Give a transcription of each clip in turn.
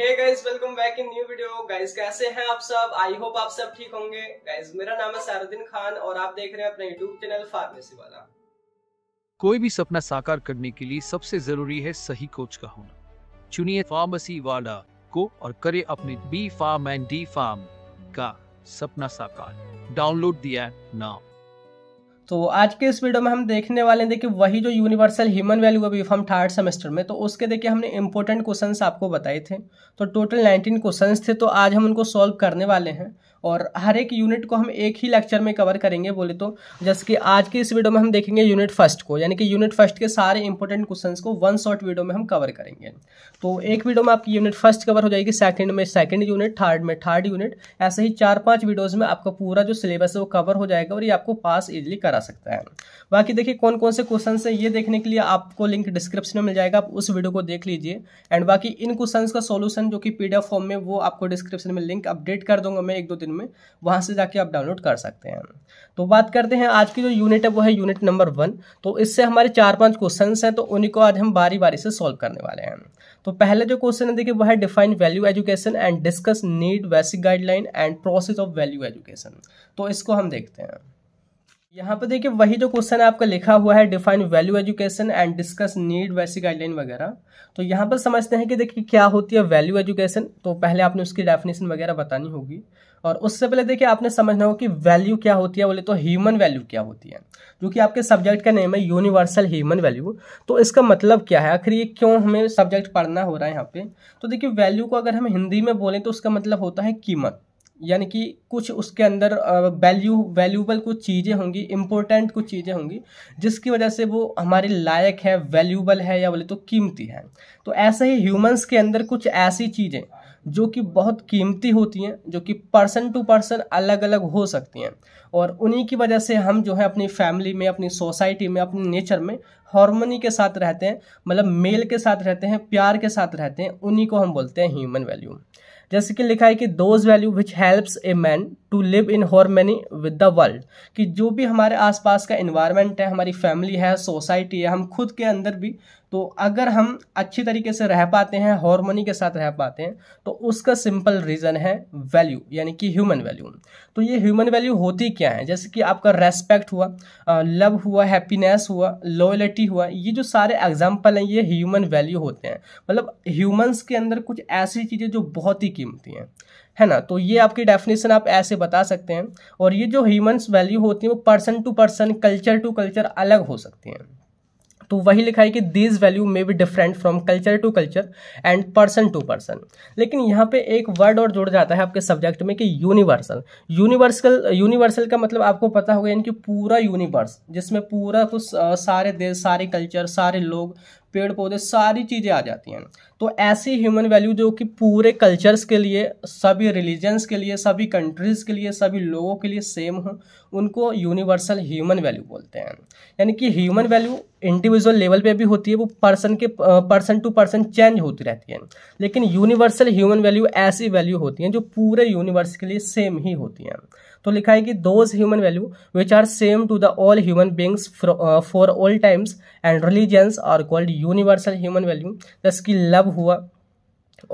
hey guys welcome back in new video guys कैसे हैं आप सब आई होप आप सब ठीक होंगे गाइस मेरा नाम है सारुद्दीन खान और आप देख रहे हैं अपना यूट्यूब चैनल फार्मेसी वाला कोई भी सपना साकार करने के लिए सबसे जरूरी है सही कोच का होना चुनिए फार्मेसी वाला को और करे अपने B pharm and D pharm का सपना साकार डाउनलोड दिया नाउ तो आज के इस वीडियो में हम देखने वाले हैं देखिए वही जो यूनिवर्सल ह्यूमन वैल्यू अभी हम थर्ड सेमेस्टर में तो उसके देखिए हमने इंपॉर्टेंट क्वेश्चंस आपको बताए थे तो टोटल 19 क्वेश्चंस थे तो आज हम उनको सॉल्व करने वाले हैं और हर एक यूनिट को हम एक ही लेक्चर में कवर करेंगे बोले तो जैसे कि आज के इस वीडियो में हम देखेंगे यूनिट फर्स्ट को यानी कि यूनिट फर्स्ट के सारे इंपॉर्टेंट क्वेश्चन को वन शॉर्ट वीडियो में हम कवर करेंगे तो एक वीडियो में आपकी यूनिट फर्स्ट कवर हो जाएगी सेकेंड में सेकेंड यूनिट थर्ड में थर्ड यूनिट ऐसे ही चार पाँच वीडियोज़ में आपका पूरा जो सिलेबस है वो कवर हो जाएगा और ये आपको पास ईजिली करा सकता है बाकी देखिए कौन कौन से क्वेश्चन है ये देखने के लिए आपको लिंक डिस्क्रिप्शन में मिल जाएगा आप उस वीडियो को देख लीजिए एंड बाकी इन क्वेश्चन का सोल्यूशन जो कि पीडीएफ फॉर्म में वो आपको डिस्क्रिप्शन में लिंक अपडेट कर दूंगा मैं एक दो दिन डिस्क्रिप्शन में वहाँ से जाके आप डाउनलोड कर सकते हैं तो बात करते हैं आज की जो यूनिट है वो है यूनिट नंबर वन तो इससे हमारे चार पांच क्वेश्चन हैं तो उन्हीं को आज हम बारी बारी से सॉल्व करने वाले हैं तो पहले जो क्वेश्चन है देखिए वो है define value education and discuss need basic guideline and process of value education तो इसको हम देखते हैं यहाँ पर देखिए वही जो क्वेश्चन है आपका लिखा हुआ है define value education and discuss need basic guideline वगैरह तो यहाँ पर समझते हैं कि देखिए क्या होती है वैल्यू एजुकेशन तो पहले आपने उसकी डेफिनेशन वगैरह बतानी होगी और उससे पहले देखिए आपने समझना हो कि वैल्यू क्या होती है बोले तो ह्यूमन वैल्यू क्या होती है जो कि आपके सब्जेक्ट का नेम है यूनिवर्सल ह्यूमन वैल्यू तो इसका मतलब क्या है आखिर ये क्यों हमें सब्जेक्ट पढ़ना हो रहा है यहाँ पे तो देखिए वैल्यू को अगर हम हिंदी में बोलें तो उसका मतलब होता है कीमत यानी कि कुछ उसके अंदर वैल्यू वैल्यूबल कुछ चीज़ें होंगी इम्पोर्टेंट कुछ चीज़ें होंगी जिसकी वजह से वो हमारे लायक है वैल्यूबल है या बोले तो कीमती है तो ऐसे ही ह्यूमंस के अंदर कुछ ऐसी चीज़ें जो कि बहुत कीमती होती हैं जो कि पर्सन टू पर्सन अलग अलग हो सकती हैं और उन्हीं की वजह से हम जो है अपनी फैमिली में अपनी सोसाइटी में अपने नेचर में हारमोनी के साथ रहते हैं मतलब मेल के साथ रहते हैं प्यार के साथ रहते हैं उन्हीं को हम बोलते हैं ह्यूमन वैल्यू जैसे कि लिखा है कि those value which helps a man to live in harmony with the world कि जो भी हमारे आसपास का इन्वायरमेंट है हमारी फैमिली है सोसाइटी है हम खुद के अंदर भी तो अगर हम अच्छी तरीके से रह पाते हैं हॉर्मोनी के साथ रह पाते हैं तो उसका सिंपल रीज़न है वैल्यू यानी कि ह्यूमन वैल्यू तो ये ह्यूमन वैल्यू होती क्या है जैसे कि आपका रेस्पेक्ट हुआ लव हुआ हैप्पीनेस हुआ लॉयलिटी हुआ ये जो सारे एग्जाम्पल हैं ये ह्यूमन वैल्यू होते हैं मतलब ह्यूमन्स के अंदर कुछ ऐसी चीज़ें जो बहुत ही कीमती हैं है ना तो ये आपकी डेफिनेशन आप ऐसे बता सकते हैं और ये जो ह्यूमन्स वैल्यू होती है वो person to person culture to culture अलग हो सकती हैं तो वही लिखा है कि this value may be different from culture to culture and person to person लेकिन यहाँ पे एक वर्ड और जुड़ जाता है आपके सब्जेक्ट में कि यूनिवर्सल यूनिवर्सल यूनिवर्सल का मतलब आपको पता होगा यानी कि पूरा यूनिवर्स जिसमें पूरा कुछ सारे देश सारे कल्चर सारे लोग पेड़ पौधे सारी चीज़ें आ जाती हैं तो ऐसी ह्यूमन वैल्यू जो कि पूरे कल्चर्स के लिए सभी रिलीजन्स के लिए सभी कंट्रीज़ के लिए सभी लोगों के लिए सेम हो उनको यूनिवर्सल ह्यूमन वैल्यू बोलते हैं यानी कि ह्यूमन वैल्यू इंडिविजुअल लेवल पे भी होती है वो पर्सन के पर्सन टू पर्सन चेंज होती रहती है लेकिन यूनिवर्सल ह्यूमन वैल्यू ऐसी वैल्यू होती हैं जो पूरे यूनिवर्स के लिए सेम ही होती हैं तो लिखा है कि those human value which are same to the all human beings for all times and religions are called universal human value जैसे कि लव हुआ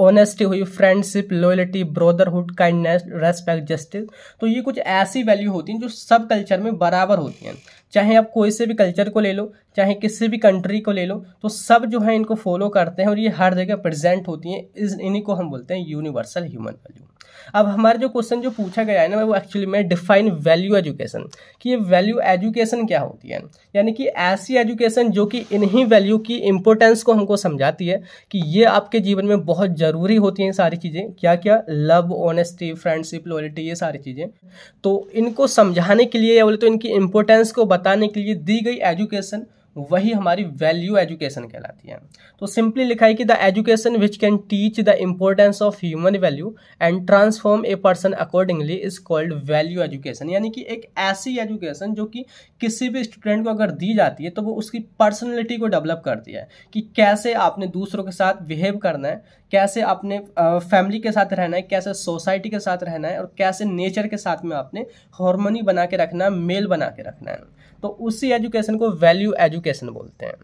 ऑनेस्टी हुई friendship loyalty brotherhood kindness respect justice तो ये कुछ ऐसी वैल्यू होती हैं जो सब कल्चर में बराबर होती हैं चाहे आप कोई से भी कल्चर को ले लो चाहे किसी भी कंट्री को ले लो तो सब जो है इनको फॉलो करते हैं और ये हर जगह प्रेजेंट होती हैं इस इन्हीं को हम बोलते हैं यूनिवर्सल ह्यूमन वैल्यू अब हमारा जो क्वेश्चन जो पूछा गया है ना वो एक्चुअली में डिफाइन वैल्यू एजुकेशन कि ये वैल्यू एजुकेशन क्या होती है यानी कि ऐसी एजुकेशन जो कि इन्हीं वैल्यू की इंपॉर्टेंस को हमको समझाती है कि ये आपके जीवन में बहुत ज़रूरी होती हैं सारी चीज़ें क्या क्या लव ऑनेस्टी फ्रेंडशिप लॉयल्टी ये सारी चीज़ें तो इनको समझाने के लिए या बोले तो इनकी इंपॉर्टेंस को बताने के लिए दी गई एजुकेशन वही हमारी वैल्यू एजुकेशन कहलाती है तो सिंपली लिखा है कि the education which can teach the importance of human value and transform a person accordingly is called value education यानी कि एक ऐसी एजुकेशन जो कि किसी भी स्टूडेंट को अगर दी जाती है तो वो उसकी पर्सनैलिटी को डेवलप करती है कि कैसे आपने दूसरों के साथ बिहेव करना है कैसे आपने फैमिली के साथ रहना है कैसे सोसाइटी के साथ रहना है और कैसे नेचर के साथ में आपने हॉर्मोनी बना के रखना है मेल बना के रखना है तो उसी एजुकेशन को वैल्यू एजुकेशन बोलते हैं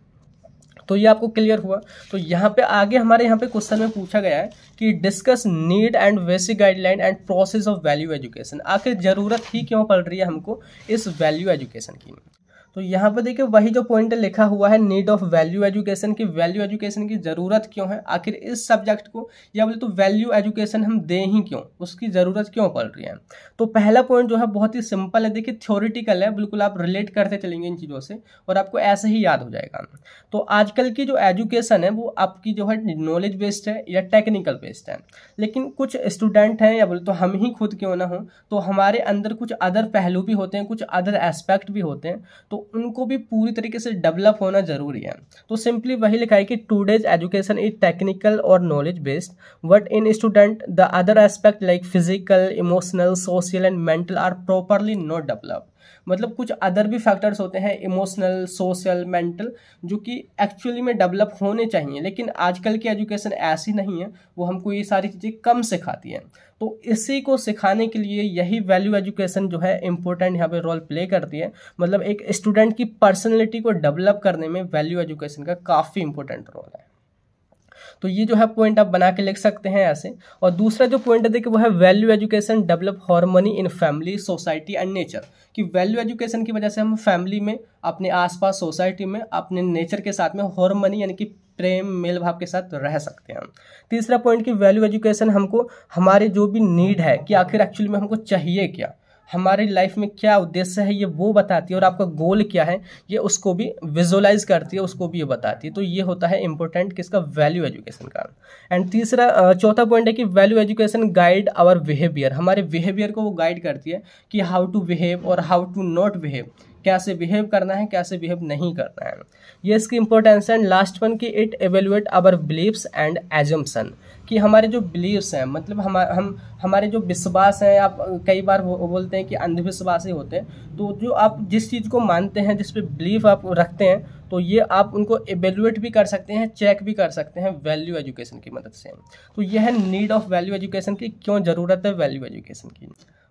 तो ये आपको क्लियर हुआ तो यहाँ पे आगे हमारे यहाँ पे क्वेश्चन में पूछा गया है कि discuss need and basic guideline and process of value education आखिर ज़रूरत ही क्यों पड़ रही है हमको इस वैल्यू एजुकेशन की तो यहाँ पर देखिए वही जो पॉइंट लिखा हुआ है नीड ऑफ वैल्यू एजुकेशन की वैल्यू एजुकेशन की ज़रूरत क्यों है आखिर इस सब्जेक्ट को या बोले तो वैल्यू एजुकेशन हम दें ही क्यों उसकी ज़रूरत क्यों पड़ रही है तो पहला पॉइंट जो है बहुत ही सिंपल है देखिए थ्योरिटिकल है बिल्कुल आप रिलेट करते चलेंगे इन चीज़ों से और आपको ऐसे ही याद हो जाएगा तो आजकल की जो एजुकेशन है वो आपकी जो है नॉलेज बेस्ड है या टेक्निकल बेस्ड है लेकिन कुछ स्टूडेंट हैं या बोले तो हम ही खुद क्यों ना हों तो हमारे अंदर कुछ अदर पहलू भी होते हैं कुछ अदर एस्पेक्ट भी होते हैं तो उनको भी पूरी तरीके से डेवलप होना जरूरी है तो सिंपली वही लिखा है कि टूडेज एजुकेशन इज टेक्निकल और knowledge based but in student the other aspect like physical emotional social and mental are properly not develop मतलब कुछ अदर भी फैक्टर्स होते हैं इमोशनल सोशल मेंटल जो कि एक्चुअली में डेवलप होने चाहिए लेकिन आजकल की एजुकेशन ऐसी नहीं है वो हमको ये सारी चीज़ें कम सिखाती हैं तो इसी को सिखाने के लिए यही वैल्यू एजुकेशन जो है इंपॉर्टेंट यहाँ पे रोल प्ले करती है मतलब एक स्टूडेंट की पर्सनैलिटी को डेवलप करने में वैल्यू एजुकेशन का काफ़ी इंपॉर्टेंट रोल है तो ये जो है पॉइंट आप बना के लिख सकते हैं ऐसे और दूसरा जो पॉइंट है देखिए वो है value education develop harmony in family society and nature कि वैल्यू एजुकेशन की वजह से हम फैमिली में अपने आसपास सोसाइटी में अपने नेचर के साथ में हॉर्मनी यानी कि प्रेम मेल भाव के साथ रह सकते हैं तीसरा पॉइंट कि वैल्यू एजुकेशन हमको हमारे जो भी नीड है कि आखिर एक्चुअली में हमको चाहिए क्या हमारी लाइफ में क्या उद्देश्य है ये वो बताती है और आपका गोल क्या है ये उसको भी विजुअलाइज करती है उसको भी ये बताती है तो ये होता है इंपॉर्टेंट किसका वैल्यू एजुकेशन का एंड तीसरा चौथा पॉइंट है कि value education guide our behaviour हमारे बिहेवियर को वो गाइड करती है कि हाउ टू बिहेव और हाउ टू नॉट बिहेव कैसे बिहेव करना है कैसे बिहेव नहीं करना है ये इसकी इंपॉर्टेंस है एंड लास्ट वन की it evaluate our believes and assumption कि हमारे जो बिलीव्स हैं मतलब हम हम हमारे जो विश्वास हैं आप कई बार बोलते हैं कि अंधविश्वास ही होते हैं तो जो आप जिस चीज़ को मानते हैं जिस पे बिलीव आप रखते हैं तो ये आप उनको एवेलुएट भी कर सकते हैं चेक भी कर सकते हैं वैल्यू एजुकेशन की मदद से तो यह है नीड ऑफ वैल्यू एजुकेशन की क्यों ज़रूरत है वैल्यू एजुकेशन की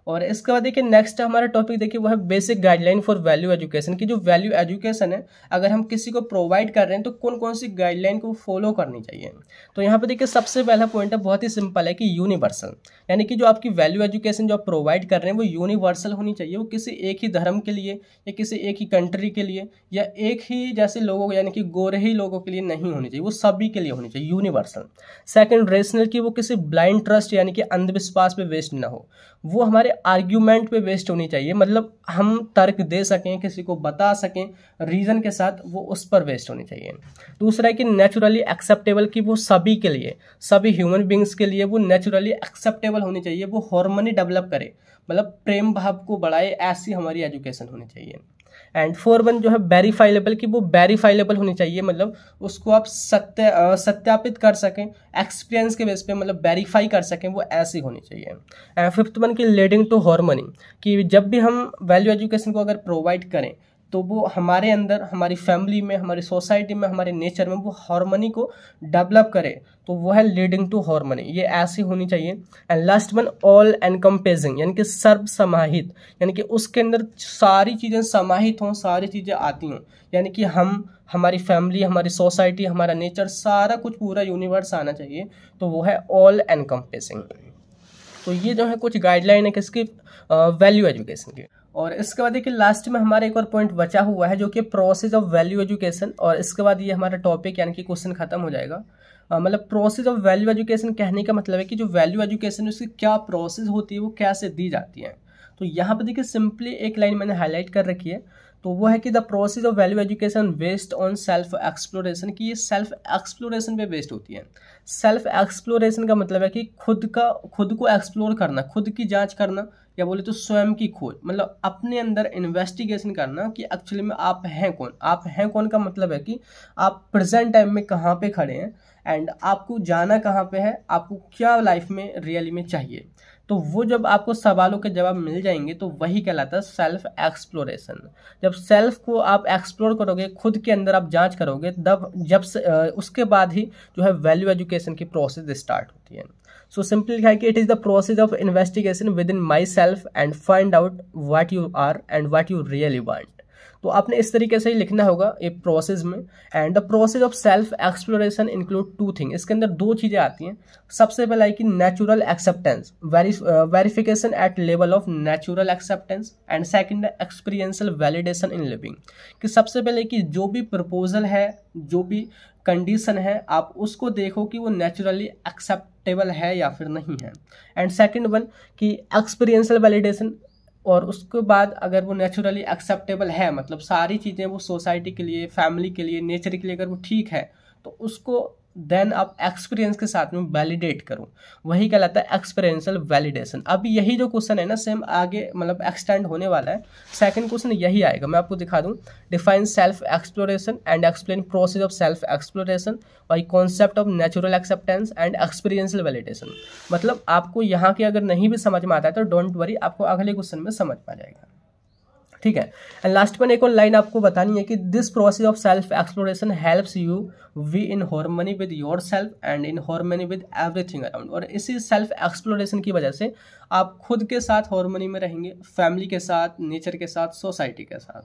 और इसके बाद देखिए नेक्स्ट हमारा टॉपिक देखिए वो है basic guideline for value education की जो वैल्यू एजुकेशन है अगर हम किसी को प्रोवाइड कर रहे हैं तो कौन कौन सी गाइडलाइन को फॉलो करनी चाहिए तो यहाँ पे देखिए सबसे पहला पॉइंट है बहुत ही सिंपल है कि यूनिवर्सल यानी कि जो आपकी वैल्यू एजुकेशन जो आप प्रोवाइड कर रहे हैं वो यूनिवर्सल होनी चाहिए वो किसी एक ही धर्म के लिए या किसी एक ही कंट्री के लिए या एक ही जैसे लोगों यानी कि गोरे ही लोगों के लिए नहीं होनी चाहिए वो सभी के लिए होनी चाहिए यूनिवर्सल सेकेंड रेशनल की वो किसी ब्लाइंड ट्रस्ट यानी कि अंधविश्वास पर वेस्ट ना हो वो हमारे आर्ग्यूमेंट पे बेस्ड होनी चाहिए मतलब हम तर्क दे सकें किसी को बता सकें रीज़न के साथ वो उस पर बेस्ड होनी चाहिए दूसरा है कि नेचुरली एक्सेप्टेबल कि वो सभी के लिए सभी ह्यूमन बींग्स के लिए वो नेचुरली एक्सेप्टेबल होनी चाहिए वो हॉर्मनी डेवलप करे मतलब प्रेम भाव को बढ़ाए ऐसी हमारी एजुकेशन होनी चाहिए एंड फोर वन जो है वेरीफाइलेबल की वो वेरीफाइलेबल होनी चाहिए मतलब उसको आप सत्य सत्यापित कर सकें एक्सपीरियंस के बेस पे मतलब वेरीफाई कर सकें वो ऐसी होनी चाहिए एंड फिफ्थ वन की लीडिंग टू हॉर्मनी कि जब भी हम वैल्यू एजुकेशन को अगर प्रोवाइड करें तो वो हमारे अंदर हमारी फैमिली में हमारी सोसाइटी में हमारे नेचर में वो हारमोनी को डेवलप करे तो वो है लीडिंग टू हारमोनी ये ऐसी होनी चाहिए and last one all encompassing यानी कि सर्व समाहित यानी कि उसके अंदर सारी चीज़ें समाहित हों सारी चीज़ें आती हों यानी कि हम हमारी फैमिली हमारी सोसाइटी हमारा नेचर सारा कुछ पूरा यूनिवर्स आना चाहिए तो वो है ऑल एनकम्पेजिंग तो ये जो है कुछ गाइडलाइन है किसकी वैल्यू एजुकेशन की और इसके बाद देखिए लास्ट में हमारा एक और पॉइंट बचा हुआ है जो कि प्रोसेस ऑफ वैल्यू एजुकेशन और इसके बाद ये हमारा टॉपिक यानी कि क्वेश्चन खत्म हो जाएगा मतलब प्रोसेस ऑफ वैल्यू एजुकेशन कहने का मतलब है कि जो वैल्यू एजुकेशन है उसकी क्या प्रोसेस होती है वो कैसे दी जाती है तो यहाँ पर देखिए सिंपली एक लाइन मैंने हाईलाइट कर रखी है तो वो है कि the process of value education based on self exploration कि ये सेल्फ एक्सप्लोरेशन पे बेस्ड होती है सेल्फ एक्सप्लोरेशन का मतलब है कि खुद का खुद को एक्सप्लोर करना खुद की जांच करना या बोले तो स्वयं की खोज मतलब अपने अंदर इन्वेस्टिगेशन करना कि एक्चुअली में आप हैं कौन आप हैं कौन का मतलब है कि आप प्रेजेंट टाइम में कहाँ पे खड़े हैं एंड आपको जाना कहाँ पे है आपको क्या लाइफ में रियली में चाहिए तो वो जब आपको सवालों के जवाब मिल जाएंगे तो वही कहलाता है सेल्फ एक्सप्लोरेशन जब सेल्फ को आप एक्सप्लोर करोगे खुद के अंदर आप जांच करोगे तब जब उसके बाद ही जो है वैल्यू एजुकेशन की प्रोसेस स्टार्ट होती है सो सिंपली लिखा है कि it is the process of investigation within myself and find out what you are and what you really want तो आपने इस तरीके से ही लिखना होगा एक प्रोसेस में and the process of self exploration include two thing इसके अंदर दो चीज़ें आती हैं सबसे पहला है कि natural acceptance verification at level of natural acceptance and second experiential validation in living कि सबसे पहले कि जो भी प्रपोजल है जो भी कंडीशन है आप उसको देखो कि वो नेचुरली एक्सेप्टेबल है या फिर नहीं है एंड सेकेंड वन कि एक्सपीरियंसल वैलिडेशन और उसके बाद अगर वो नेचुरली एक्सेप्टेबल है मतलब सारी चीज़ें वो सोसाइटी के लिए फैमिली के लिए नेचर के लिए अगर वो ठीक है तो उसको देन आप एक्सपीरियंस के साथ में वैलिडेट करूँ वही कहलाता है एक्सपीरियंसल वैलिडेशन अब यही जो क्वेश्चन है ना सेम आगे मतलब एक्सटेंड होने वाला है सेकंड क्वेश्चन यही आएगा मैं आपको दिखा दूँ define self exploration and explain process of self exploration why concept of natural acceptance and experiential validation मतलब आपको यहाँ के अगर नहीं भी समझ में आता है तो डोंट वरी आपको अगले क्वेश्चन में समझ में आ जाएगा ठीक है एंड लास्ट में एक और लाइन आपको बतानी है कि this process of self exploration helps you be in harmony with yourself and in harmony with everything around और इसी सेल्फ एक्सप्लोरेशन की वजह से आप खुद के साथ हॉर्मनी में रहेंगे फैमिली के साथ नेचर के साथ सोसाइटी के साथ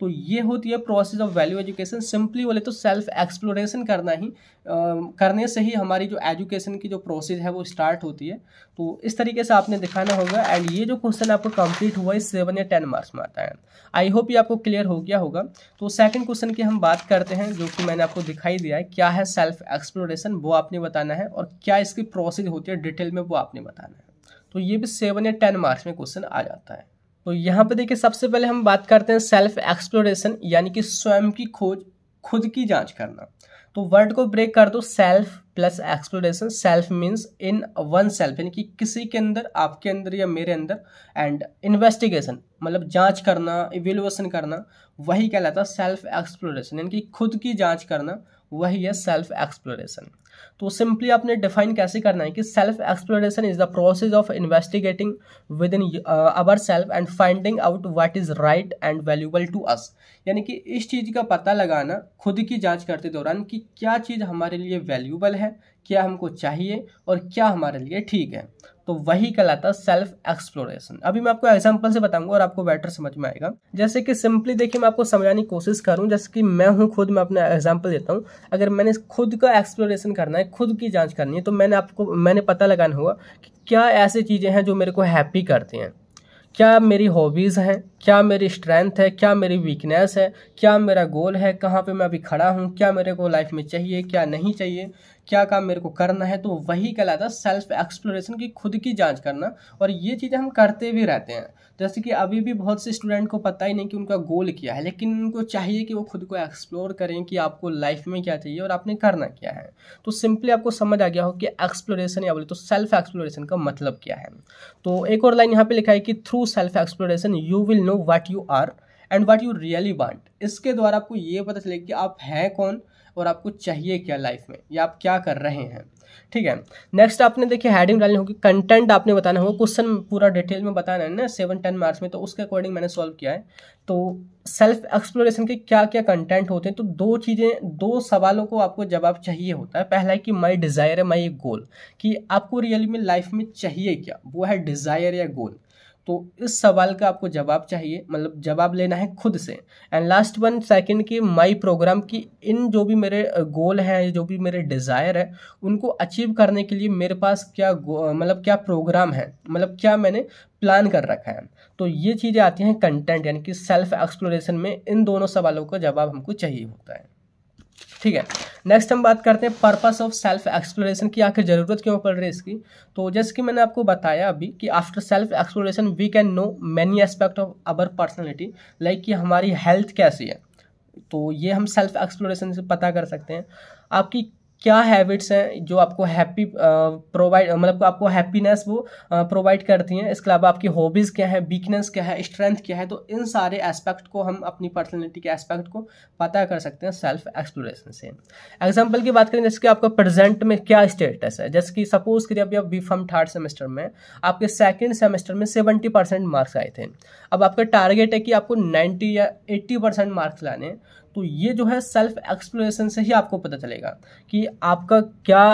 तो ये होती है process of value education simply बोले तो सेल्फ एक्सप्लोरेशन करना ही आ, करने से ही हमारी जो एजुकेशन की जो प्रोसेस है वो स्टार्ट होती है तो इस तरीके से आपने दिखाना होगा एंड ये जो क्वेश्चन आपको कंप्लीट हुआ है सेवन या टेन मार्क्स में आता है आई होप ये आपको क्लियर हो गया होगा तो सेकेंड क्वेश्चन की हम बात करते हैं जो कि मैंने आपको दिखाई दिया है क्या है सेल्फ एक्सप्लोरेशन वो आपने बताना है और क्या इसकी प्रोसेस होती है डिटेल में वो आपने बताना है तो ये भी सेवन या टेन मार्क्स में क्वेश्चन आ जाता है तो यहाँ पर देखिए सबसे पहले हम बात करते हैं सेल्फ एक्सप्लोरेशन यानी कि स्वयं की खोज खुद की जांच करना तो वर्ड को ब्रेक कर दो self plus exploration self means in oneself यानी कि किसी के अंदर आपके अंदर या मेरे अंदर एंड इन्वेस्टिगेशन मतलब जांच करना इवेलुएशन करना वही कहलाता है सेल्फ एक्सप्लोरेशन यानी कि खुद की जांच करना वही है सेल्फ एक्सप्लोरेशन तो सिंपली आपने डिफाइन कैसे करना है कि self exploration is the process of investigating within our self and finding out what is right and valuable to us यानी कि इस चीज़ का पता लगाना खुद की जांच करते दौरान कि क्या चीज़ हमारे लिए वैल्यूबल है क्या हमको चाहिए और क्या हमारे लिए ठीक है तो वही कहलाता सेल्फ एक्सप्लोरेशन अभी मैं आपको एग्जांपल से बताऊंगा और आपको बेटर समझ में आएगा जैसे कि सिंपली देखिए मैं आपको समझाने की कोशिश करूं जैसे कि मैं हूं खुद मैं अपना एग्जांपल देता हूं अगर मैंने खुद का एक्सप्लोरेशन करना करना है खुद की जांच करनी है तो मैंने आपको मैंने पता लगाना होगा कि क्या ऐसी चीज़ें हैं जो मेरे को हैप्पी करती हैं क्या मेरी हॉबीज़ हैं क्या मेरी स्ट्रेंथ है क्या मेरी वीकनेस है क्या मेरा गोल है कहाँ पे मैं अभी खड़ा हूँ क्या मेरे को लाइफ में चाहिए क्या नहीं चाहिए क्या काम मेरे को करना है तो वही कहलाता है सेल्फ एक्सप्लोरेशन की खुद की जांच करना और ये चीज़ें हम करते भी रहते हैं जैसे कि अभी भी बहुत से स्टूडेंट को पता ही नहीं कि उनका गोल क्या है लेकिन उनको चाहिए कि वो खुद को एक्सप्लोर करें कि आपको लाइफ में क्या चाहिए और आपने करना क्या है तो सिंपली आपको समझ आ गया हो कि एक्सप्लोरेशन या बोले तो सेल्फ एक्सप्लोरेशन का मतलब क्या है तो एक और लाइन यहाँ पर लिखा है कि through through self exploration you will know what you are and what you really want इसके द्वारा आपको ये पता चलेगा कि आप हैं कौन और आपको चाहिए क्या लाइफ में या आप क्या कर रहे हैं ठीक है नेक्स्ट आपने देखिए हेडिंग डालनी होगी कंटेंट आपने बताना होगा क्वेश्चन पूरा डिटेल में बताना है ना सेवन टेन मार्क्स में तो उसके अकॉर्डिंग मैंने सॉल्व किया है तो सेल्फ एक्सप्लोरेशन के क्या क्या कंटेंट होते हैं तो दो चीज़ें दो सवालों को आपको जवाब चाहिए होता है पहला है कि माई डिज़ायर है माई गोल कि आपको रियली में लाइफ में चाहिए क्या वो है डिज़ायर या गोल तो इस सवाल का आपको जवाब चाहिए मतलब जवाब लेना है खुद से एंड लास्ट वन सेकेंड की माई प्रोग्राम की इन जो भी मेरे गोल हैं जो भी मेरे डिज़ायर है उनको अचीव करने के लिए मेरे पास क्या मतलब क्या प्रोग्राम है मतलब क्या मैंने प्लान कर रखा है तो ये चीज़ें आती हैं कंटेंट यानी कि सेल्फ एक्सप्लोरेशन में इन दोनों सवालों का जवाब हमको चाहिए होता है ठीक है नेक्स्ट हम बात करते हैं पर्पस ऑफ सेल्फ एक्सप्लोरेशन की आखिर ज़रूरत क्यों पड़ रही है इसकी तो जैसे कि मैंने आपको बताया अभी कि after self exploration we can know many aspect of our personality like कि हमारी हेल्थ कैसी है तो ये हम सेल्फ एक्सप्लोरेशन से पता कर सकते हैं आपकी क्या हैबिट्स हैं जो आपको हैप्पी प्रोवाइड मतलब आपको हैप्पीनेस वो प्रोवाइड करती हैं इसके अलावा आपकी हॉबीज़ क्या है वीकनेस क्या है स्ट्रेंथ क्या है तो इन सारे एस्पेक्ट को हम अपनी पर्सनैलिटी के एस्पेक्ट को पता कर सकते हैं सेल्फ एक्सप्लोरेशन से एग्जाम्पल की बात करें जैसे कि आपका प्रेजेंट में क्या स्टेटस है जैसे कि सपोज करिए अभी आप बी फॉर्म थर्ड सेमेस्टर में आपके सेकेंड सेमेस्टर में सेवेंटी परसेंट मार्क्स आए थे अब आपका टारगेट है कि आपको नाइन्टी या एट्टी परसेंट मार्क्स लाने तो ये जो है सेल्फ एक्सप्लोरेशन से ही आपको पता चलेगा कि आपका क्या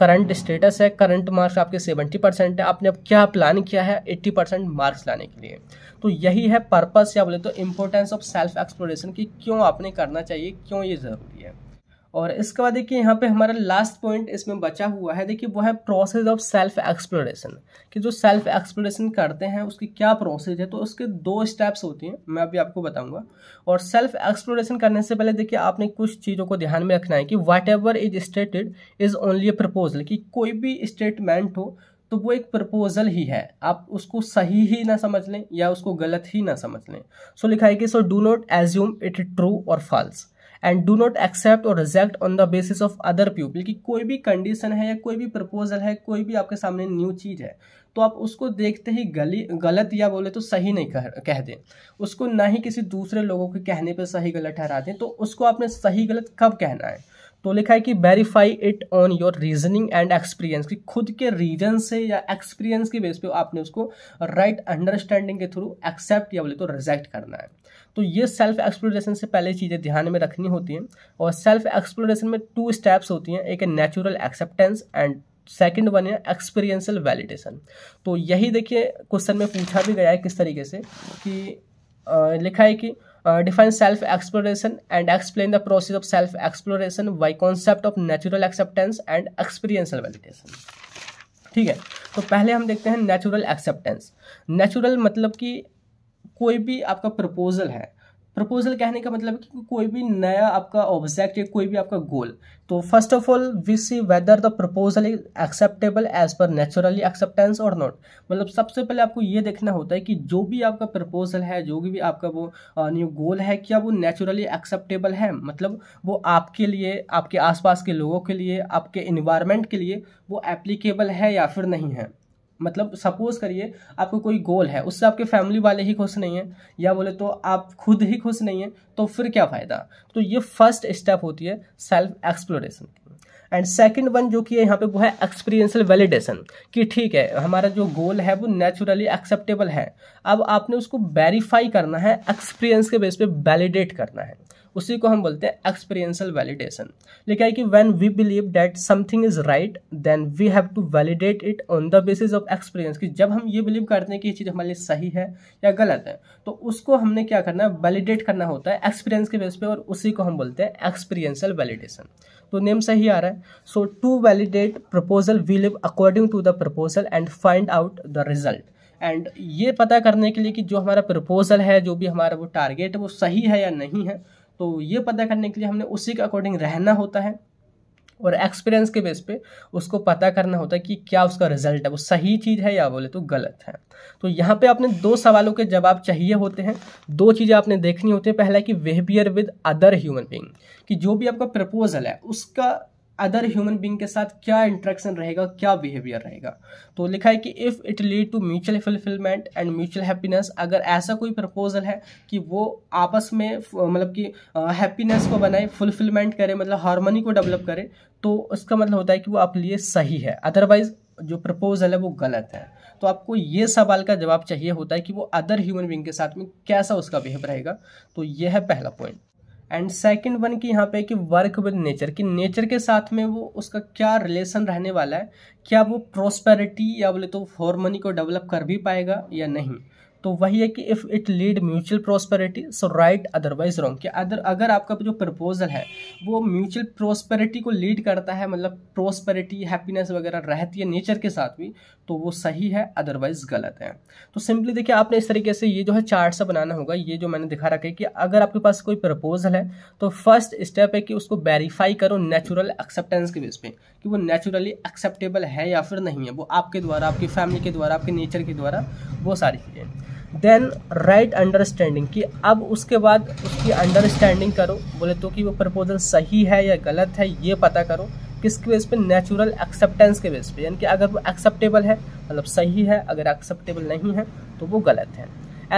करंट स्टेटस है करंट मार्क्स आपके सेवेंटी परसेंट है आपने अब क्या प्लान किया है एट्टी परसेंट मार्क्स लाने के लिए तो यही है पर्पस या बोले तो इम्पोर्टेंस ऑफ सेल्फ एक्सप्लोरेशन कि क्यों आपने करना चाहिए क्यों ये ज़रूरी है और इसके बाद देखिए यहाँ पे हमारा लास्ट पॉइंट इसमें बचा हुआ है देखिए वो है प्रोसेस ऑफ सेल्फ एक्सप्लोरेशन कि जो सेल्फ एक्सप्लोरेशन करते हैं उसकी क्या प्रोसेस है तो उसके दो स्टेप्स होती हैं मैं अभी आपको बताऊंगा और सेल्फ एक्सप्लोरेशन करने से पहले देखिए आपने कुछ चीज़ों को ध्यान में रखना है कि whatever is stated is only a proposal कि कोई भी स्टेटमेंट हो तो वो एक प्रपोजल ही है आप उसको सही ही ना समझ लें या उसको गलत ही ना समझ लें सो so, लिखा है कि so do not assume it true और false and do not accept और reject on the basis of other people कि कोई भी कंडीशन है या कोई भी प्रपोजल है कोई भी आपके सामने न्यू चीज़ है तो आप उसको देखते ही गली गलत या बोले तो सही नहीं कह कह दें उसको ना ही किसी दूसरे लोगों के कहने पर सही गलत ठहरा दें तो उसको आपने सही गलत कब कहना है तो लिखा है कि verify it on your reasoning and experience कि खुद के रीजन से या एक्सपीरियंस के बेस पे आपने उसको राइट right अंडरस्टैंडिंग के थ्रू एक्सेप्ट या बोले तो रिजेक्ट करना है तो ये सेल्फ एक्सप्लोरेशन से पहले चीज़ें ध्यान में रखनी होती हैं और सेल्फ एक्सप्लोरेशन में टू स्टेप्स होती हैं एक natural acceptance and second one है एक्सपीरियंसल वैलिडेशन तो यही देखिए क्वेश्चन में पूछा भी गया है किस तरीके से कि आ, लिखा है कि Uh, define self exploration and explain the process of self exploration by concept of natural acceptance and experiential validation ठीक है तो पहले हम देखते हैं नेचुरल एक्सेप्टेंस नेचुरल मतलब कि कोई भी आपका प्रपोजल है प्रपोजल कहने का मतलब है कि कोई भी नया आपका ऑब्जेक्ट या कोई भी आपका गोल तो first of all we see whether the proposal is acceptable as per naturally acceptance और नॉट मतलब सबसे पहले आपको ये देखना होता है कि जो भी आपका प्रपोजल है जो भी आपका वो न्यू गोल है क्या वो नेचुरली एक्सेप्टेबल है मतलब वो आपके लिए आपके आसपास के लोगों के लिए आपके इन्वायरमेंट के लिए वो एप्लीकेबल है या फिर नहीं है मतलब सपोज़ करिए आपको कोई गोल है उससे आपके फैमिली वाले ही खुश नहीं हैं या बोले तो आप खुद ही खुश नहीं हैं तो फिर क्या फ़ायदा तो ये फर्स्ट स्टेप होती है सेल्फ एक्सप्लोरेशन की एंड सेकंड वन जो कि है यहाँ पे वो है एक्सपीरियंशियल वैलिडेशन कि ठीक है हमारा जो गोल है वो नेचुरली एक्सेप्टेबल है अब आपने उसको वेरीफाई करना है एक्सपीरियंस के बेस पे वैलिडेट करना है उसी को हम बोलते हैं एक्सपीरियंसल वैलिडेशन लिखा है कि when we believe that something is right then we have to validate it on the basis of experience कि जब हम ये बिलीव करते हैं कि ये चीज़ हमारे लिए सही है या गलत है तो उसको हमने क्या करना है वैलिडेट करना होता है एक्सपीरियंस के बेस पे और उसी को हम बोलते हैं एक्सपीरियंसल वैलिडेशन तो नेम सही आ रहा है so to validate proposal we live according to the proposal and find out the result and ये पता करने के लिए कि जो हमारा प्रपोजल है जो भी हमारा वो टारगेट है वो सही है या नहीं है तो ये पता करने के लिए हमने उसी के अकॉर्डिंग रहना होता है और एक्सपीरियंस के बेस पे उसको पता करना होता है कि क्या उसका रिजल्ट है वो सही चीज़ है या बोले तो गलत है तो यहाँ पे आपने दो सवालों के जवाब चाहिए होते हैं दो चीज़ें आपने देखनी होती है पहला कि behaviour with other human being कि जो भी आपका प्रपोजल है उसका अदर ह्यूमन बींग के साथ क्या इंट्रैक्शन रहेगा क्या बिहेवियर रहेगा तो लिखा है कि if it lead to mutual fulfilment and mutual happiness अगर ऐसा कोई प्रपोजल है कि वो आपस में मतलब कि हैप्पीनेस को बनाए फुलफिलमेंट करे मतलब हारमोनी को डेवलप करे तो उसका मतलब होता है कि वो आपके लिए सही है अदरवाइज जो प्रपोजल है वो गलत है तो आपको ये सवाल का जवाब चाहिए होता है कि वो अदर ह्यूमन बींग के साथ में कैसा उसका बिहेव रहेगा तो यह है पहला पॉइंट एंड सेकंड वन की यहाँ पे कि वर्क विद नेचर कि नेचर के साथ में वो उसका क्या रिलेशन रहने वाला है क्या वो प्रोस्पेरिटी या बोले तो हॉर्मनी को डेवलप कर भी पाएगा या नहीं तो वही है कि if it lead mutual prosperity so right otherwise wrong कि अदर अगर आपका जो प्रपोजल है वो म्यूचुअल प्रॉस्पेरिटी को लीड करता है मतलब प्रॉस्पेरिटी हैप्पीनेस वगैरह रहती है नेचर के साथ भी तो वो सही है अदरवाइज गलत है तो सिंपली देखिए आपने इस तरीके से ये जो है चार्ट सा बनाना होगा ये जो मैंने दिखा रखा है कि अगर आपके पास कोई प्रपोजल है तो फर्स्ट स्टेप है कि उसको वेरीफाई करो नेचुरल एक्सेप्टेंस के बेस पे कि वो नेचुरली एक्सेप्टेबल है या फिर नहीं है वो आपके द्वारा आपकी फैमिली के द्वारा आपके नेचर के द्वारा वो सारी चीज़ें देन राइट अंडरस्टैंडिंग कि अब उसके बाद उसकी अंडरस्टैंडिंग करो बोले तो कि वो प्रपोजल सही है या गलत है ये पता करो किसके बेस पे नेचुरल एक्सेप्टेंस के बेस पे यानी कि अगर वो एक्सेप्टेबल है मतलब सही है अगर एक्सेप्टेबल नहीं है तो वो गलत है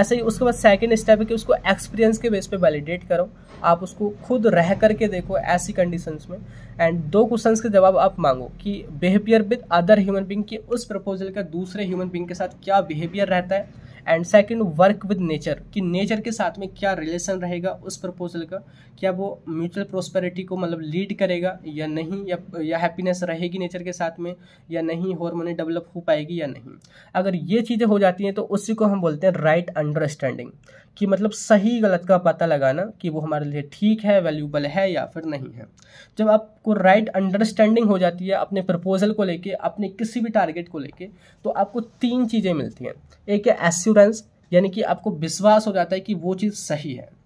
ऐसे ही उसके बाद सेकेंड स्टेप है कि उसको एक्सपीरियंस के बेस पे वैलिडेट करो आप उसको खुद रह करके देखो ऐसी कंडीशंस में एंड दो क्वेश्चन के जवाब आप मांगो कि behaviour with other human being की उस प्रपोजल का दूसरे ह्यूमन बींग के साथ क्या बिहेवियर रहता है and second work with nature कि नेचर के साथ में क्या रिलेशन रहेगा उस प्रपोजल का क्या वो म्यूचुअल प्रोस्पेरिटी को मतलब लीड करेगा या नहीं या या हैप्पीनेस रहेगी नेचर के साथ में या नहीं हॉर्मोनी डेवलप हो पाएगी या नहीं अगर ये चीज़ें हो जाती हैं तो उसी को हम बोलते हैं राइट अंडरस्टैंडिंग कि मतलब सही गलत का पता लगाना कि वो हमारे लिए ठीक है वैल्यूबल है या फिर नहीं है जब आपको राइट अंडरस्टैंडिंग हो जाती है अपने प्रपोजल को लेके अपने किसी भी टारगेट को लेके तो आपको तीन चीज़ें मिलती हैं एक है एस्यूर एश्योरेंस यानी कि आपको विश्वास हो जाता है कि वो चीज़ सही है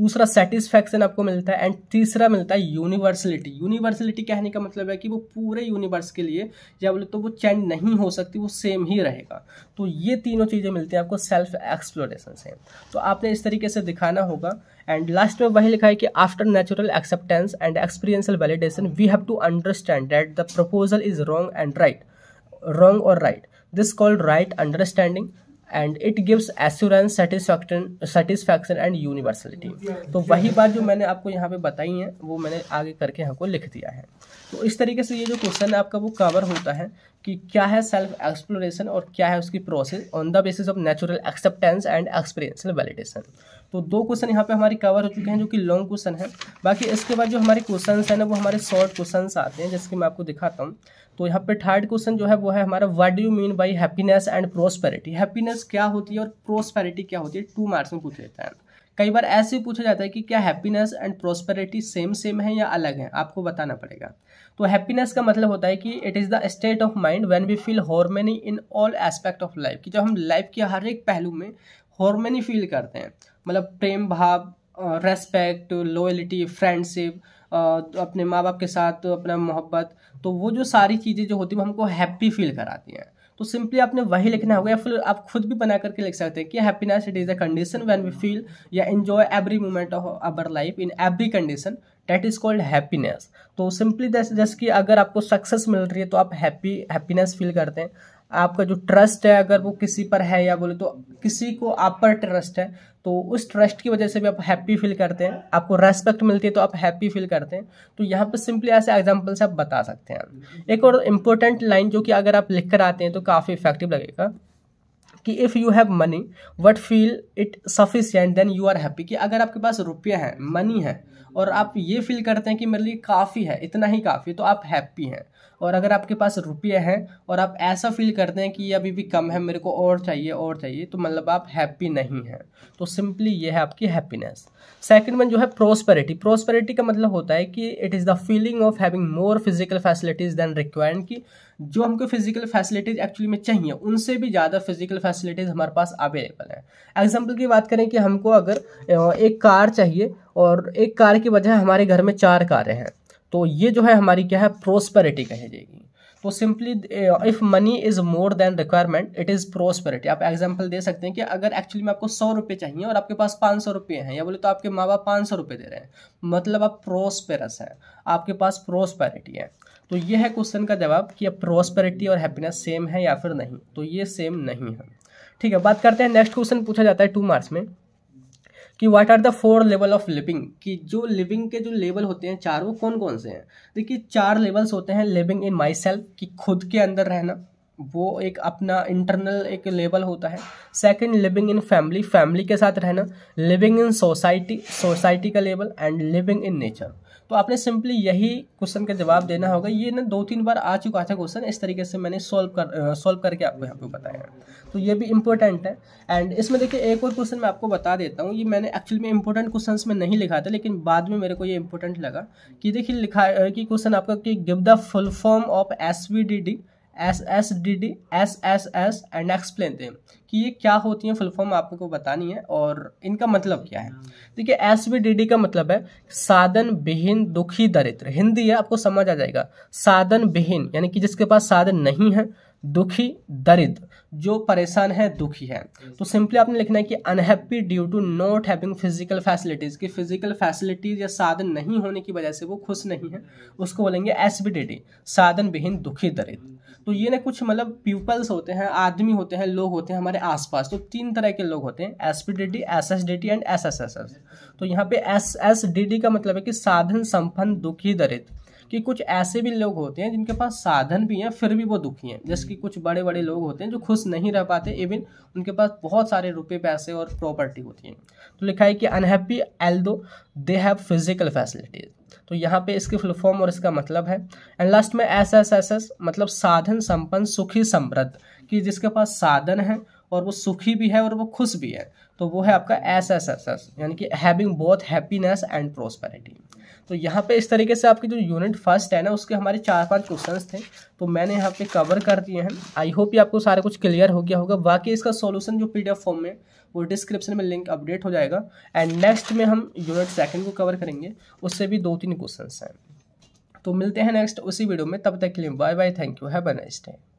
दूसरा सेटिस्फैक्शन आपको मिलता है एंड तीसरा मिलता है यूनिवर्सलिटी यूनिवर्सलिटी कहने का मतलब है कि वो पूरे यूनिवर्स के लिए या बोले तो वो चेंज नहीं हो सकती वो सेम ही रहेगा तो ये तीनों चीज़ें मिलती हैं आपको सेल्फ एक्सप्लोरेशन से तो आपने इस तरीके से दिखाना होगा एंड लास्ट में वही लिखा है कि after natural acceptance and experiential validation we have to understand that the proposal is wrong and right wrong और right this called right understanding and it gives assurance satisfaction satisfaction and universality तो वही बात जो मैंने आपको यहाँ पे बताई है वो मैंने आगे करके यहाँ को लिख दिया है तो इस तरीके से ये जो क्वेश्चन है आपका वो कवर होता है कि क्या है सेल्फ एक्सप्लोरेशन और क्या है उसकी process on the basis of natural acceptance and experiential validation तो दो क्वेश्चन यहाँ पे हमारी कवर हो चुके हैं जो कि लॉन्ग क्वेश्चन है बाकी इसके बाद जो हमारे क्वेश्चन हैं ना वो हमारे शॉर्ट क्वेश्चन आते हैं जैसे कि मैं आपको दिखाता हूँ तो यहाँ पे थर्ड क्वेश्चन जो है वो है हमारा what do you mean by happiness and prosperity happiness क्या होती है और प्रोस्पेरिटी क्या होती है टू मार्क्स में पूछ लेते हैं कई बार ऐसे पूछा जाता है कि क्या happiness and prosperity same same है या अलग है आपको बताना पड़ेगा तो हैप्पीनेस का मतलब होता है कि it is the state of mind when we feel harmony in all aspect of life कि जब हम लाइफ के हर एक पहलू में हॉर्मनी फील करते हैं मतलब प्रेम भाव रेस्पेक्ट लॉयलिटी फ्रेंडशिप अपने माँ बाप के साथ अपना मोहब्बत तो वो जो सारी चीज़ें जो होती हैं हमको हैप्पी फील कराती हैं तो सिंपली आपने वही लिखना होगा या फिर आप खुद भी बना करके लिख सकते हैं कि happiness it is a condition when we feel या enjoy every moment of our life in every condition that is called happiness तो सिंपली जैसे कि अगर आपको सक्सेस मिल रही है तो आप हैप्पी हैप्पीनेस फील करते हैं आपका जो ट्रस्ट है अगर वो किसी पर है या बोले तो किसी को आप पर ट्रस्ट है तो उस ट्रस्ट की वजह से भी आप हैप्पी फील करते हैं आपको रेस्पेक्ट मिलती है तो आप हैप्पी फील करते हैं तो यहाँ पर सिंपली ऐसे एग्जाम्पल से आप बता सकते हैं एक और इम्पोर्टेंट लाइन जो कि अगर आप लिख कर आते हैं तो काफ़ी इफेक्टिव लगेगा कि if you have money what feel it sufficient then you are happy कि अगर आपके पास रुपया है मनी है और आप ये फील करते हैं कि मेरे लिए काफ़ी है इतना ही काफ़ी तो आप हैप्पी हैं और अगर आपके पास रुपये हैं और आप ऐसा फील करते हैं कि ये अभी भी कम है मेरे को और चाहिए और चाहिए तो मतलब आप हैप्पी नहीं हैं तो सिंपली ये है आपकी हैप्पीनेस सेकंड वन जो है प्रोस्पेरिटी प्रोस्पेरिटी का मतलब होता है कि it is the feeling of having more physical facilities than required की जो हमको फिजिकल फैसिलिटीज एक्चुअली में चाहिए उनसे भी ज़्यादा फिजिकल फैसिलिटीज हमारे पास अवेलेबल है एग्जाम्पल की बात करें कि हमको अगर एक कार चाहिए और एक कार की वजह हमारे घर में चार कारें हैं तो ये जो है हमारी क्या है प्रोस्पेरिटी कही जाएगी तो simply if money is more than requirement it is prosperity आप एग्जाम्पल दे सकते हैं कि अगर एक्चुअली में आपको सौ रुपये चाहिए और आपके पास पाँच सौ रुपये हैं या बोले तो आपके माँ बाप पाँच सौ रुपये दे रहे हैं मतलब आप प्रोस्पेरस हैं आपके पास प्रोस्पेरिटी है तो ये है क्वेश्चन का जवाब कि अब प्रोस्पेरिटी और हैप्पीनेस सेम है या फिर नहीं तो ये सेम नहीं है ठीक है बात करते हैं नेक्स्ट क्वेश्चन पूछा जाता है टू मार्क्स में कि what are the four level of living कि जो लिविंग के जो लेवल होते हैं चार वो कौन कौन से हैं देखिए चार लेवल्स होते हैं लिविंग इन माई सेल्फ कि खुद के अंदर रहना वो एक अपना इंटरनल एक लेवल होता है second living in family family के साथ रहना लिविंग इन सोसाइटी सोसाइटी का level and living in nature तो आपने सिंपली यही क्वेश्चन का जवाब देना होगा ये ना दो तीन बार आ चुका था क्वेश्चन इस तरीके से मैंने सॉल्व कर सॉल्व करके आपको यहाँ पे बताया तो ये भी इंपॉर्टेंट है एंड इसमें देखिए एक और क्वेश्चन मैं आपको बता देता हूँ ये मैंने एक्चुअली में इंपॉर्टेंट क्वेश्चन में नहीं लिखा था लेकिन बाद में मेरे को ये इंपॉर्टेंट लगा कि देखिए लिखा कि क्वेश्चन आपका कि give the full form of S V D D S S D D S S S and explain दें कि ये क्या होती हैं फुल फॉर्म आपको बतानी है और इनका मतलब क्या है देखिए एस वी डी डी का मतलब है साधन विहीन दुखी दरिद्र हिंदी है आपको समझ आ जाएगा साधन विहीन यानी कि जिसके पास साधन नहीं है दुखी दरिद्र जो परेशान है दुखी है तो सिंपली आपने लिखना है कि unhappy due to not having physical facilities कि फिजिकल फैसिलिटीज़ या साधन नहीं होने की वजह से वो खुश नहीं है उसको बोलेंगे एस बी डी डी साधन विहीन दुखी दरिद्र तो ये ना कुछ मतलब पीपल्स होते हैं आदमी होते हैं लोग होते हैं हमारे आसपास तो तीन तरह के लोग होते हैं S P D D S S D T and S S S S तो यहाँ पे एस एस डी डी का मतलब है कि साधन संपन्न दुखी दरिद्र कि कुछ ऐसे भी लोग होते हैं जिनके पास साधन भी हैं फिर भी वो दुखी हैं जैसे कि कुछ बड़े बड़े लोग होते हैं जो खुश नहीं रह पाते इवन उनके पास बहुत सारे रुपये पैसे और प्रॉपर्टी होती हैं तो लिखा है कि अनहैप्पी एल दो दे हैव फिजिकल फैसिलिटीज तो यहाँ पे इसकी फुलफॉर्म और इसका मतलब है एंड लास्ट में एस एस एस एस मतलब साधन संपन्न सुखी समृद्ध कि जिसके पास साधन है और वो सुखी भी है और वो खुश भी है तो वो है आपका एस एस एस एस यानी कि having both happiness and prosperity तो यहाँ पे इस तरीके से आपकी जो यूनिट फर्स्ट है ना उसके हमारे चार पांच क्वेश्चन थे तो मैंने यहाँ पे कवर कर दिए हैं आई होप ये आपको सारा कुछ क्लियर हो गया होगा बाकी इसका सोल्यूशन जो पी फॉर्म में वो डिस्क्रिप्शन में लिंक अपडेट हो जाएगा एंड नेक्स्ट में हम यूनिट सेकेंड को कवर करेंगे उससे भी दो तीन क्वेश्चन हैं तो मिलते हैं नेक्स्ट उसी वीडियो में तब तक के लिए bye bye thank you have a nice time